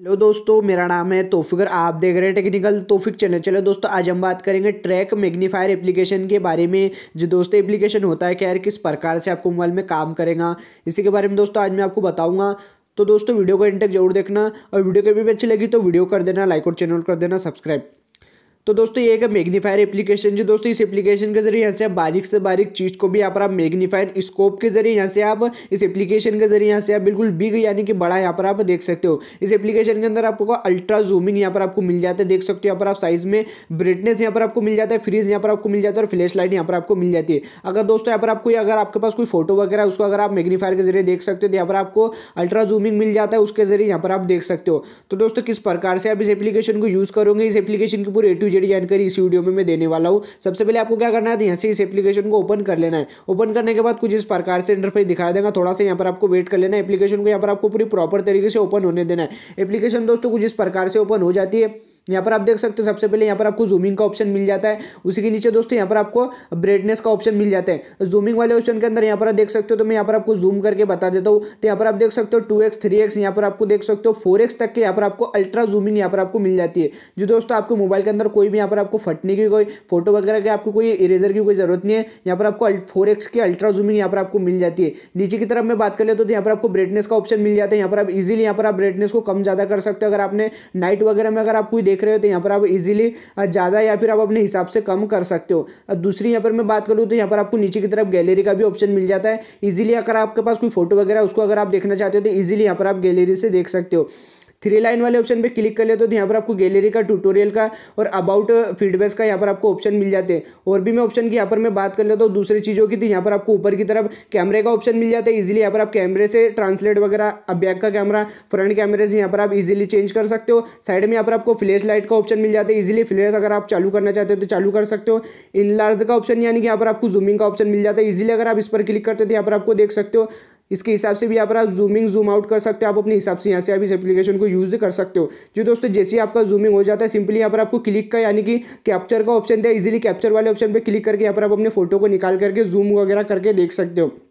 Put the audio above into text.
hello दोस्तों मेरा नाम है तोफिकर आप देख रहे हैं टेक्निकल तोफिक चैनल चलो दोस्तों आज हम बात करेंगे ट्रैक मैग्नीफायर एप्लीकेशन के बारे में जो दोस्तों एप्लीकेशन होता है क्या किस प्रकार से आपको मोबाइल में काम करेगा इसी के बारे में दोस्तों आज मैं आपको बताऊंगा तो दोस्तों वीडियो को इंटेक जरूर देखना और वीडियो कभी भी अच्छी लगी तो वीडियो कर देना लाइक और चैनल कर देना सब्सक्राइब तो दोस्तों ये एक मैग्नीफायर एप्लीकेशन जो दोस्तों इस एप्लीकेशन के जरिए यहाँ से आप बारीक से बारीक चीज़ को भी यहाँ पर आप मैग्नीफायर स्कोप के जरिए यहाँ से आप इस एप्लीकेशन के जरिए यहाँ से आप बिल्कुल बिग यानी कि बड़ा यहाँ पर आप देख सकते हो इस एप्लीकेशन के अंदर आपको अल्ट्रा जूमिंग यहाँ पर आपको मिल जाता है देख सकते हो यहाँ पर आप साइज में ब्राइटनेस यहाँ पर आपको मिल जाता है फ्रीज यहाँ पर आपको मिल जाता है और फ्लैश लाइट यहाँ पर आपको मिल जाती है अगर दोस्तों यहाँ पर आपको अगर आपके पास कोई फोटो वगैरह उसको अगर आप मैग्नीफायर के जरिए देख सकते हो तो यहाँ पर आपको अल्ट्रा जूमिंग मिल जाता है उसके जरिए यहाँ पर आप देख सकते हो तो दोस्तों किस प्रकार से आप इस एप्लीकेशन को यूज़ करोगे इस एप्लीकेशन की पूरी ए टू रिलेटेड जानकारी इस वीडियो में मैं देने वाला हूँ सबसे पहले आपको क्या करना है तो यहाँ से इस एप्लीकेशन को ओपन कर लेना है ओपन करने के बाद कुछ इस प्रकार से इंटरफेस दिखा देगा थोड़ा सा यहाँ पर आपको वेट कर लेना है एप्लीकेशन को यहाँ पर आपको पूरी प्रॉपर तरीके से ओपन होने देना है एप्लीकेशन दोस्तों कुछ इस प्रकार से ओपन हो जाती है यहाँ पर आप देख सकते हो सबसे पहले यहाँ पर आपको जूमिंग का ऑप्शन मिल जाता है उसी के नीचे दोस्तों यहाँ पर आपको ब्राइटनेस का ऑप्शन मिल जाता है जूमिंग वाले ऑप्शन के अंदर यहाँ पर आप देख सकते हो तो मैं यहाँ पर आपको जूम करके बता देता हूँ तो यहाँ पर आप देख सकते हो टू एक्स थ्री एक्स यहाँ पर आपको देख सकते हो फोर एक्स तक के यहाँ पर आपको अल्ट्रा जूमिंग यहाँ पर आपको मिल जाती है जो दोस्तों आपके मोबाइल के अंदर कोई भी यहाँ पर आपको फटने की कोई फोटो वगैरह की आपको कोई इरेजर की कोई जरूरत नहीं है यहाँ पर आपको फोर एक्स की अल्ट्रा जूमिंग यहाँ पर आपको मिल जाती है नीचे की तरफ मैं बात कर ले तो यहाँ पर आपको ब्राइटनेस का ऑप्शन मिल जाता है यहाँ पर आप इजिली यहाँ पर आप ब्राइटनेस को कम ज़्यादा कर सकते हो अगर आपने नाइट वगैरह में अगर आप कोई देख रहे हो तो यहाँ पर आप इजीली ज़्यादा या फिर आप अपने हिसाब से कम कर सकते हो दूसरी यहाँ पर मैं बात करूँ तो यहाँ पर आपको नीचे की तरफ गैलरी का भी ऑप्शन मिल जाता है ईजिली अगर आपके पास कोई फोटो वगैरह उसको अगर आप देखना चाहते हो तो ईजिली यहाँ पर आप गैलरी से देख सकते हो थ्री लाइन वाले ऑप्शन पर क्लिक कर ले तो यहाँ पर आपको गैलरी का ट्यूटोरियल का और अबाउट फीडबैक्स uh, का यहाँ पर आपको ऑप्शन मिल जाते हैं और भी मैं ऑप्शन की यहाँ पर मैं बात कर लेता हूँ दूसरी चीज़ों की तो यहाँ पर आपको ऊपर की तरफ कैमरे का ऑप्शन मिल जाता है इजिली यहाँ पर आप कैमरे से ट्रांसलेट वगैरह अब बैक का कैमरा फ्रंट कैमरे से यहाँ पर आप इजिली चेंज कर सकते हो साइड में यहाँ पर आपको फ्लैश लाइट का ऑप्शन मिल जाता है इजिली फ्लैश अगर आप चालू करना चाहते हो तो चालू कर सकते हो इनलार्ज का ऑप्शन यानी कि यहाँ पर आपको जूमिंग का ऑप्शन मिल जाता है इजिली अगर आप इस पर क्लिक करते हो तो यहाँ पर आपको देख सकते हो इसके हिसाब से भी यहाँ पर आप जूमिंग जूम आउट कर सकते हो आप अपने हिसाब से यहाँ से आप इस एप्लीकेशन को यूज़ कर सकते हो जो दोस्तों जैसे ही आपका जूमिंग हो जाता है सिंपली यहाँ पर आपको क्लिक का यानी कि कैप्चर का ऑप्शन है इजीली कैप्चर वाले ऑप्शन पर क्लिक करके यहाँ पर आप अपने फोटो को निकाल करके जूम वगैरह करके देख सकते हो